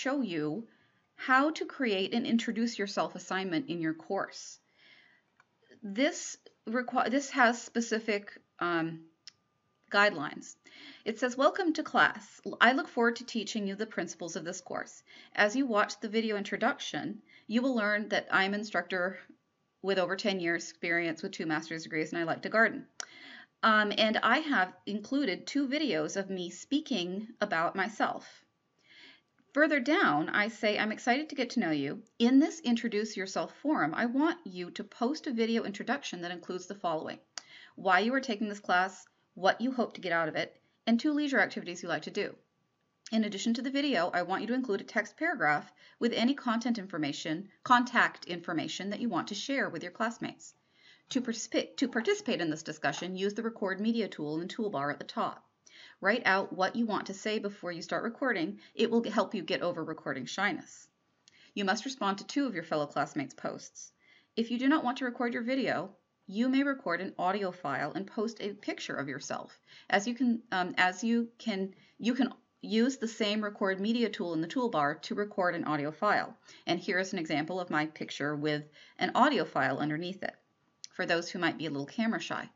show you how to create an introduce yourself assignment in your course. This, this has specific um, guidelines. It says, Welcome to class. I look forward to teaching you the principles of this course. As you watch the video introduction, you will learn that I'm instructor with over 10 years experience with two master's degrees and I like to garden. Um, and I have included two videos of me speaking about myself. Further down I say, "I'm excited to get to know you. In this Introduce Yourself forum, I want you to post a video introduction that includes the following. Why you are taking this class, what you hope to get out of it, and two leisure activities you like to do. In addition to the video, I want you to include a text paragraph with any content information, contact information that you want to share with your classmates. To, to participate in this discussion, use the record media tool in the toolbar at the top. Write out what you want to say before you start recording. It will help you get over recording shyness. You must respond to two of your fellow classmates' posts. If you do not want to record your video, you may record an audio file and post a picture of yourself. As you can, um, as you can, you can use the same record media tool in the toolbar to record an audio file. And here is an example of my picture with an audio file underneath it for those who might be a little camera shy.